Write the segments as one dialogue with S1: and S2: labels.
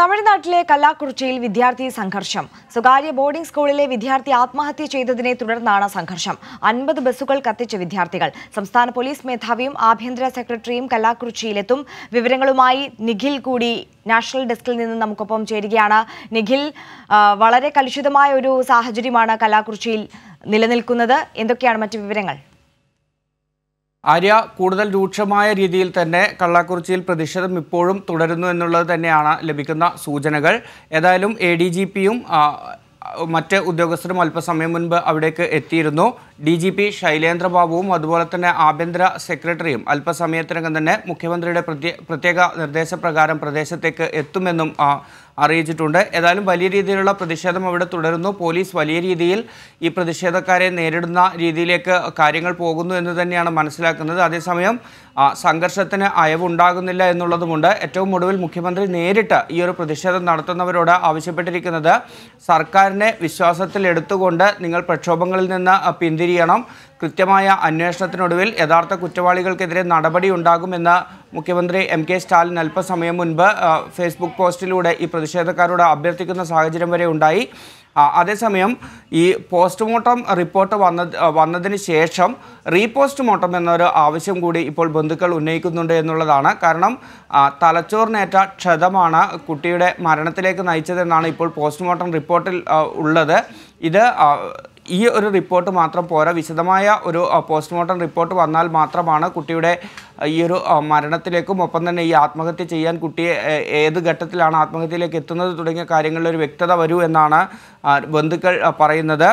S1: തമിഴ്നാട്ടിലെ കല്ലാക്കുറിച്ചിയിൽ വിദ്യാർത്ഥി സംഘർഷം സ്വകാര്യ ബോർഡിംഗ് സ്കൂളിലെ വിദ്യാർത്ഥി ആത്മഹത്യ ചെയ്തതിനെ തുടർന്നാണ് സംഘർഷം അൻപത് ബസ്സുകൾ കത്തിച്ച വിദ്യാർത്ഥികൾ സംസ്ഥാന പോലീസ് മേധാവിയും ആഭ്യന്തര സെക്രട്ടറിയും കല്ലാക്കുറിച്ചിയിലെത്തും വിവരങ്ങളുമായി നിഖിൽ കൂടി നാഷണൽ ഡെസ്കിൽ നിന്ന് നമുക്കൊപ്പം ചേരുകയാണ് നിഖിൽ വളരെ കലുഷിതമായ ഒരു സാഹചര്യമാണ് കല്ലാക്കുറിച്ചിയിൽ നിലനിൽക്കുന്നത് എന്തൊക്കെയാണ് മറ്റ് വിവരങ്ങൾ
S2: ആര്യ കൂടുതൽ രൂക്ഷമായ രീതിയിൽ തന്നെ കള്ളാക്കുറിച്ചിയിൽ പ്രതിഷേധം ഇപ്പോഴും തുടരുന്നു എന്നുള്ളത് തന്നെയാണ് ലഭിക്കുന്ന സൂചനകൾ ഏതായാലും എ ഡി ജി പിയും മറ്റ് ഉദ്യോഗസ്ഥരും അല്പസമയം മുൻപ് അവിടേക്ക് എത്തിയിരുന്നു ഡി ജി പി ശൈലേന്ദ്രബാബുവും അതുപോലെ തന്നെ ആഭ്യന്തര സെക്രട്ടറിയും അല്പസമയത്തിനകം തന്നെ മുഖ്യമന്ത്രിയുടെ പ്രത്യേക നിർദ്ദേശപ്രകാരം പ്രദേശത്തേക്ക് എത്തുമെന്നും അറിയിച്ചിട്ടുണ്ട് ഏതായാലും വലിയ രീതിയിലുള്ള പ്രതിഷേധം അവിടെ തുടരുന്നു പോലീസ് വലിയ രീതിയിൽ ഈ പ്രതിഷേധക്കാരെ നേരിടുന്ന രീതിയിലേക്ക് കാര്യങ്ങൾ പോകുന്നു എന്ന് തന്നെയാണ് മനസ്സിലാക്കുന്നത് അതേസമയം സംഘർഷത്തിന് അയവുണ്ടാകുന്നില്ല എന്നുള്ളതുമുണ്ട് ഏറ്റവും ഒടുവിൽ മുഖ്യമന്ത്രി നേരിട്ട് ഈ ഒരു പ്രതിഷേധം നടത്തുന്നവരോട് ആവശ്യപ്പെട്ടിരിക്കുന്നത് സർക്കാരിനെ വിശ്വാസത്തിൽ എടുത്തുകൊണ്ട് നിങ്ങൾ പ്രക്ഷോഭങ്ങളിൽ നിന്ന് പിന്തിരിയണം കൃത്യമായ അന്വേഷണത്തിനൊടുവിൽ യഥാർത്ഥ കുറ്റവാളികൾക്കെതിരെ നടപടി ഉണ്ടാകുമെന്ന് മുഖ്യമന്ത്രി എം കെ സ്റ്റാലിൻ അല്പസമയം മുൻപ് ഫേസ്ബുക്ക് പോസ്റ്റിലൂടെ ഈ പ്രതിഷേധക്കാരോട് അഭ്യർത്ഥിക്കുന്ന സാഹചര്യം വരെ ഉണ്ടായി അതേസമയം ഈ പോസ്റ്റ്മോർട്ടം റിപ്പോർട്ട് വന്ന വന്നതിന് ശേഷം റീപോസ്റ്റ്മോർട്ടം എന്നൊരു ആവശ്യം കൂടി ഇപ്പോൾ ബന്ധുക്കൾ ഉന്നയിക്കുന്നുണ്ട് എന്നുള്ളതാണ് കാരണം തലച്ചോറിനേറ്റ ക്ഷതമാണ് കുട്ടിയുടെ മരണത്തിലേക്ക് നയിച്ചതെന്നാണ് ഇപ്പോൾ പോസ്റ്റ്മോർട്ടം റിപ്പോർട്ടിൽ ഉള്ളത് ഇത് ഈ ഒരു റിപ്പോർട്ട് മാത്രം പോരാ വിശദമായ ഒരു പോസ്റ്റ്മോർട്ടം റിപ്പോർട്ട് വന്നാൽ മാത്രമാണ് കുട്ടിയുടെ ഈ ഒരു മരണത്തിലേക്കും ഒപ്പം തന്നെ ഈ ആത്മഹത്യ ചെയ്യാൻ കുട്ടിയെ ഏത് ഘട്ടത്തിലാണ് ആത്മഹത്യയിലേക്ക് എത്തുന്നത് തുടങ്ങിയ കാര്യങ്ങളിൽ ഒരു വ്യക്തത വരൂ എന്നാണ് ബന്ധുക്കൾ പറയുന്നത്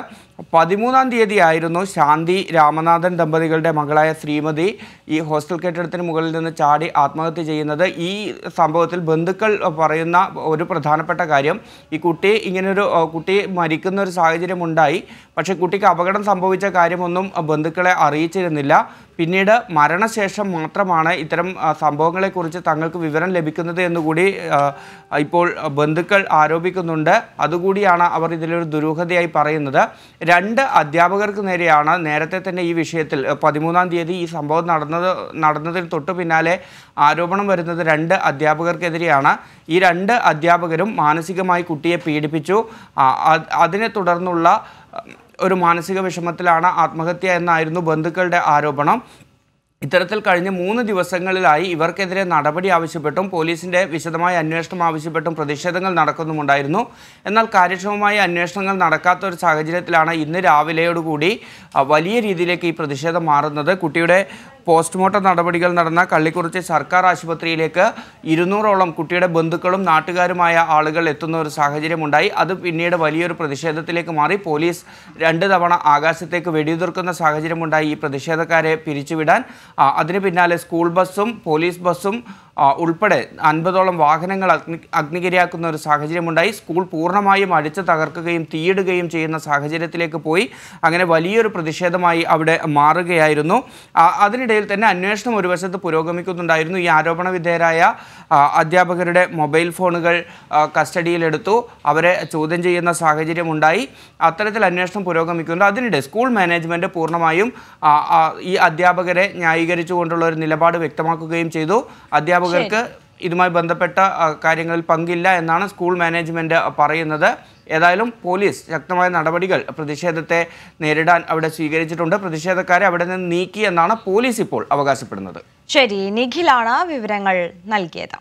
S2: പതിമൂന്നാം തീയതി ആയിരുന്നു ശാന്തി രാമനാഥൻ ദമ്പതികളുടെ മകളായ ശ്രീമതി ഈ ഹോസ്റ്റൽ കെട്ടിടത്തിന് മുകളിൽ നിന്ന് ചാടി ആത്മഹത്യ ചെയ്യുന്നത് ഈ സംഭവത്തിൽ ബന്ധുക്കൾ പറയുന്ന ഒരു പ്രധാനപ്പെട്ട കാര്യം ഈ കുട്ടി ഇങ്ങനൊരു കുട്ടി മരിക്കുന്ന ഒരു സാഹചര്യം ഉണ്ടായി പക്ഷേ കുട്ടിക്ക് അപകടം സംഭവിച്ച കാര്യമൊന്നും ബന്ധുക്കളെ അറിയിച്ചിരുന്നില്ല പിന്നീട് മരണശേഷം മാത്രമാണ് ഇത്തരം സംഭവങ്ങളെക്കുറിച്ച് തങ്ങൾക്ക് വിവരം ലഭിക്കുന്നത് എന്നുകൂടി ഇപ്പോൾ ബന്ധുക്കൾ ആരോപിക്കുന്നുണ്ട് അതുകൂടിയാണ് അവർ ഇതിലൊരു ദുരൂഹതയായി പറയുന്നത് രണ്ട് അധ്യാപകർക്ക് നേരെയാണ് നേരത്തെ തന്നെ ഈ വിഷയത്തിൽ പതിമൂന്നാം തീയതി ഈ സംഭവം നടന്നത് നടന്നതിന് തൊട്ടു പിന്നാലെ ആരോപണം വരുന്നത് രണ്ട് അധ്യാപകർക്കെതിരെയാണ് ഈ രണ്ട് അധ്യാപകരും മാനസികമായി കുട്ടിയെ പീഡിപ്പിച്ചു അതിനെ തുടർന്നുള്ള ഒരു മാനസിക വിഷമത്തിലാണ് ആത്മഹത്യ എന്നായിരുന്നു ബന്ധുക്കളുടെ ആരോപണം ഇത്തരത്തിൽ കഴിഞ്ഞ മൂന്ന് ദിവസങ്ങളിലായി ഇവർക്കെതിരെ നടപടി ആവശ്യപ്പെട്ടും പോലീസിന്റെ വിശദമായ അന്വേഷണം ആവശ്യപ്പെട്ടും പ്രതിഷേധങ്ങൾ നടക്കുന്നുമുണ്ടായിരുന്നു എന്നാൽ കാര്യക്ഷമമായ അന്വേഷണങ്ങൾ നടക്കാത്ത ഒരു സാഹചര്യത്തിലാണ് ഇന്ന് രാവിലെയോടുകൂടി വലിയ രീതിയിലേക്ക് ഈ പ്രതിഷേധം മാറുന്നത് കുട്ടിയുടെ പോസ്റ്റ്മോർട്ടം നടപടികൾ നടന്ന കള്ളിക്കുറിച്ച് സർക്കാർ ആശുപത്രിയിലേക്ക് ഇരുന്നൂറോളം കുട്ടിയുടെ ബന്ധുക്കളും നാട്ടുകാരുമായ ആളുകൾ എത്തുന്ന ഒരു സാഹചര്യമുണ്ടായി അത് പിന്നീട് വലിയൊരു പ്രതിഷേധത്തിലേക്ക് മാറി പോലീസ് രണ്ട് തവണ ആകാശത്തേക്ക് വെടിയുതിർക്കുന്ന സാഹചര്യമുണ്ടായി ഈ പ്രതിഷേധക്കാരെ പിരിച്ചുവിടാൻ അതിന് പിന്നാലെ സ്കൂൾ ബസ്സും പോലീസ് ബസ്സും ഉൾപ്പെടെ അൻപതോളം വാഹനങ്ങൾ അഗ്നി അഗ്നിക്കിരയാക്കുന്ന ഒരു സാഹചര്യമുണ്ടായി സ്കൂൾ പൂർണ്ണമായും അടിച്ചു തകർക്കുകയും തീയിടുകയും ചെയ്യുന്ന സാഹചര്യത്തിലേക്ക് പോയി അങ്ങനെ വലിയൊരു പ്രതിഷേധമായി അവിടെ മാറുകയായിരുന്നു അതിനിടയിൽ തന്നെ അന്വേഷണം ഒരു വശത്ത് പുരോഗമിക്കുന്നുണ്ടായിരുന്നു ഈ ആരോപണ വിധേയരായ അധ്യാപകരുടെ മൊബൈൽ ഫോണുകൾ കസ്റ്റഡിയിലെടുത്തു അവരെ ചോദ്യം ചെയ്യുന്ന സാഹചര്യമുണ്ടായി അത്തരത്തിൽ അന്വേഷണം പുരോഗമിക്കുന്നു അതിനിടെ സ്കൂൾ മാനേജ്മെൻറ്റ് പൂർണ്ണമായും ഈ അധ്യാപകരെ ന്യായീകരിച്ചുകൊണ്ടുള്ള ഒരു നിലപാട് വ്യക്തമാക്കുകയും ചെയ്തു അധ്യാപക അധ്യാപകർക്ക് ഇതുമായി ബന്ധപ്പെട്ട കാര്യങ്ങളിൽ പങ്കില്ല എന്നാണ് സ്കൂൾ മാനേജ്മെൻറ്റ് പറയുന്നത് ഏതായാലും പോലീസ് ശക്തമായ നടപടികൾ പ്രതിഷേധത്തെ നേരിടാൻ അവിടെ സ്വീകരിച്ചിട്ടുണ്ട് പ്രതിഷേധക്കാരെ അവിടെ നിന്ന് നീക്കി എന്നാണ് പോലീസ് ഇപ്പോൾ അവകാശപ്പെടുന്നത്
S1: ശരി നിഖിലാണ് വിവരങ്ങൾ നൽകിയത്